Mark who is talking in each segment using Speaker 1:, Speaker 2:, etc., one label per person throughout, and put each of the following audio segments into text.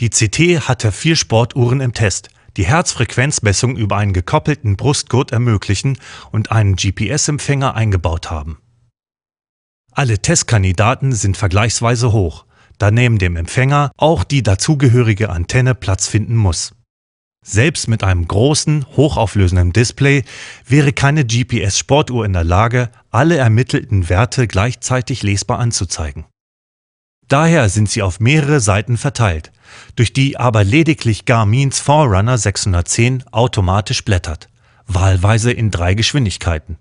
Speaker 1: Die CT hatte vier Sportuhren im Test, die Herzfrequenzmessung über einen gekoppelten Brustgurt ermöglichen und einen GPS-Empfänger eingebaut haben. Alle Testkandidaten sind vergleichsweise hoch, da neben dem Empfänger auch die dazugehörige Antenne Platz finden muss. Selbst mit einem großen, hochauflösenden Display wäre keine GPS-Sportuhr in der Lage, alle ermittelten Werte gleichzeitig lesbar anzuzeigen. Daher sind sie auf mehrere Seiten verteilt, durch die aber lediglich Garmins Forerunner 610 automatisch blättert, wahlweise in drei Geschwindigkeiten.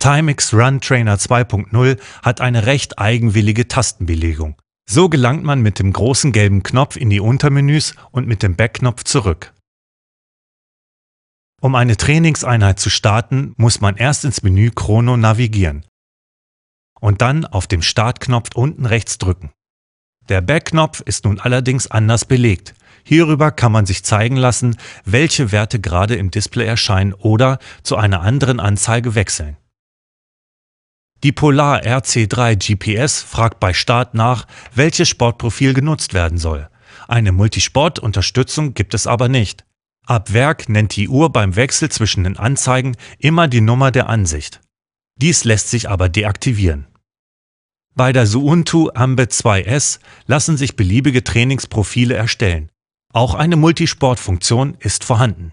Speaker 1: Timex Run Trainer 2.0 hat eine recht eigenwillige Tastenbelegung. So gelangt man mit dem großen gelben Knopf in die Untermenüs und mit dem Backknopf zurück. Um eine Trainingseinheit zu starten, muss man erst ins Menü Chrono navigieren und dann auf dem Startknopf unten rechts drücken. Der Backknopf ist nun allerdings anders belegt. Hierüber kann man sich zeigen lassen, welche Werte gerade im Display erscheinen oder zu einer anderen Anzeige wechseln. Die Polar RC3 GPS fragt bei Start nach, welches Sportprofil genutzt werden soll. Eine Multisport-Unterstützung gibt es aber nicht. Ab Werk nennt die Uhr beim Wechsel zwischen den Anzeigen immer die Nummer der Ansicht. Dies lässt sich aber deaktivieren. Bei der Suuntu Ambe 2S lassen sich beliebige Trainingsprofile erstellen. Auch eine Multisportfunktion ist vorhanden